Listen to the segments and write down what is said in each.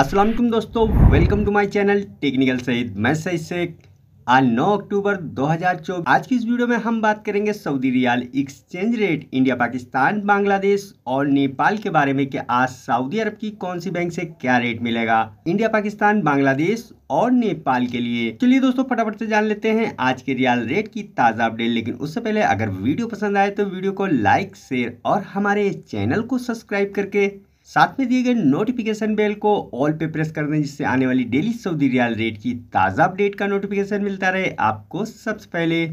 अस्सलाम दोस्तों welcome to my channel technical Saeed मैं सईद शेख आज 9 अक्टूबर 2024 आज की इस वीडियो में हम बात करेंगे Saudi riyal exchange rate India Pakistan Bangladesh और नेपाल के बारे में कि आज सऊदी अरब की कौन सी बैंक से क्या रेट मिलेगा इंडिया पाकिस्तान बांग्लादेश और नेपाल के लिए चलिए दोस्तों फटाफट से जान लेते हैं आज के रियाल रेट की ताज़ा अपडेट लेकिन उससे पहले अगर वीडियो पसंद आए तो वीडियो को लाइक शेयर और हमारे चैनल को सब्सक्राइब करके साथ में दिए गए नोटिफिकेशन बेल को ऑल पे प्रेस कर दें जिससे आने वाली डेली सऊदी रियाल रेट की ताज़ा अपडेट का नोटिफिकेशन मिलता रहे आपको सबसे पहले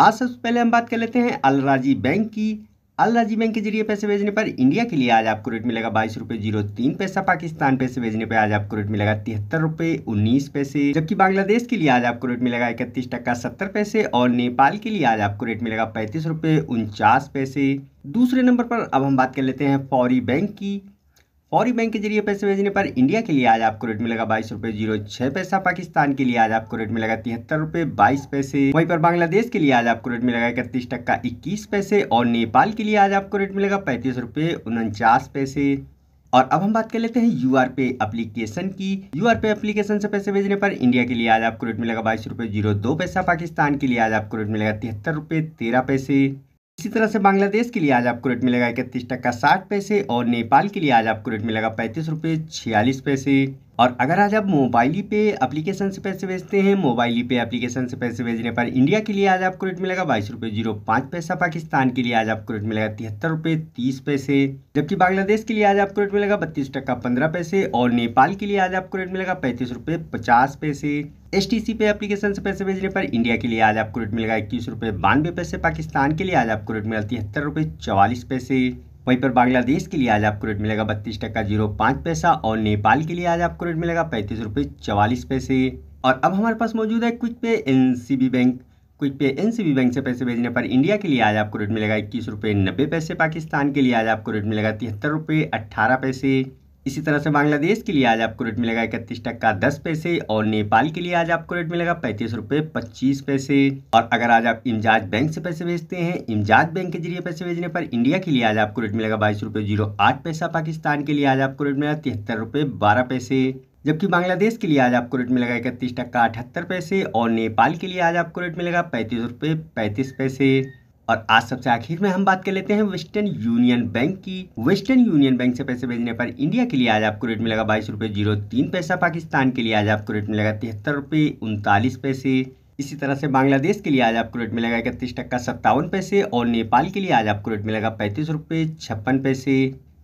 आज सबसे पहले हम बात कर लेते हैं अलराजी बैंक की अलराजी बैंक के जरिए पैसे भेजने पर इंडिया के लिए आज आपको रेट मिलेगा बाईस रुपये जीरो तीन पैसा पाकिस्तान पैसे भेजने पर आज आपको रेट मिलेगा तिहत्तर रुपये उन्नीस पैसे जबकि बांग्लादेश के लिए आज आपको रेट मिलेगा इकतीस टक्का सत्तर पैसे और नेपाल के लिए आज आपको रेट मिलेगा पैंतीस रुपये उनचास पैसे दूसरे नंबर पर अब हम बात कर लेते हैं फौरी बैंक की फौरी बैंक के जरिए पैसे भेजने पर इंडिया के लिए आज आपको रेट मिलेगा बाईस रुपए जीरो छह पैसा पाकिस्तान के लिए आज आपको रेट मिलेगा तिहत्तर रुपए बाईस पैसे वहीं पर बांग्लादेश के लिए आज आपको रेट मिलेगा इकतीस टक्का इक्कीस पैसे और नेपाल के लिए आज आपको रेट मिलेगा पैंतीस रुपए उनचास पैसे और अब हम बात कर लेते हैं यू आर पे अप्लीकेशन की यू आर पे अप्लीकेशन से पैसे भेजने पर इंडिया के लिए आज आपको रेट मिलेगा बाईस रुपए जीरो दो पैसा पाकिस्तान के लिए आज आपको रेट मिलेगा तिहत्तर रुपए तेरह पैसे इसी तरह से बांग्लादेश के लिए आज आपको रेट मिलेगा इकतीस टक्का साठ पैसे और नेपाल के लिए आज आपको रेट मिलेगा पैंतीस रुपये छियालीस पैसे और अगर आज आप मोबाइली पे एप्लीकेशन से पैसे भेजते हैं मोबाइली पे एप्लीकेशन से पैसे भेजने पर इंडिया के लिए आज आपको रेट मिलेगा बाईस रुपये जीरो पाँच पैसा पाकिस्तान के लिए आज आपको रेट मिलेगा तिहत्तर रुपये तीस पैसे जबकि बांग्लादेश के लिए आज आपको रेट मिलेगा बत्तीस टक्का पंद्रह पैसे और नेपाल के लिए आज आपको रेट मिलेगा पैंतीस रुपये पचास पैसे एस टी सी पे एप्लीकेशन से पैसे भेजने पर इंडिया के लिए आज आपको रेट मिलेगा इक्कीस रुपये बानवे पैसे पाकिस्तान के लिए आज आपको रेट मिला तिहत्तर रुपये चवालीस पैसे वहीं पर बांग्लादेश के लिए आज आपको रेट मिलेगा बत्तीस टक्का जीरो पाँच पैसा और नेपाल के लिए आज आपको रेट मिलेगा पैंतीस रुपये चवालीस पैसे और अब हमारे पास मौजूद है quick pay N bank quick pay N bank से पैसे भेजने पर इंडिया के लिए आज आपको रेट मिलेगा इक्कीस रुपये नब्बे पैसे पाकिस्तान के लिए आज आपको रेट मिलेगा तिहत्तर रुपये अट्ठारह पैसे इसी तरह से बांग्लादेश के लिए आज आपको रेट मिलेगा इकतीस टक्का दस पैसे और नेपाल के लिए आज आपको रेट मिलेगा पैंतीस रुपये पच्चीस पैसे और अगर आज आप इमजाज बैंक से पैसे भेजते हैं इमजाज बैंक के जरिए पैसे भेजने पर इंडिया के लिए आज आपको रेट मिलेगा बाईस रुपये जीरो आठ पैसा पाकिस्तान के लिए आज आपको रेट मिलेगा तिहत्तर रुपये बारह पैसे जबकि बांग्लादेश के लिए आज आपको रेट मिलेगा इकतीस टक्का अठहत्तर पैसे और नेपाल के लिए आज आपको रेट मिलेगा पैंतीस रुपये पैंतीस पैसे और आज सबसे आखिर में हम बात कर लेते हैं वेस्टर्न यूनियन बैंक की वेस्टर्न यूनियन बैंक से पैसे भेजने पर इंडिया के लिए आज आपको रेट मिलेगा बाईस रुपये जीरो तीन पैसा पाकिस्तान के लिए आज आपको रेट मिलेगा तिहत्तर रुपए उनतालीस पैसे इसी तरह से बांग्लादेश के लिए आज आपको रेट मिलेगा इकतीस टक्का सत्तावन पैसे और नेपाल के लिए आज आपको रेट मिलेगा पैंतीस रुपये छप्पन पैसे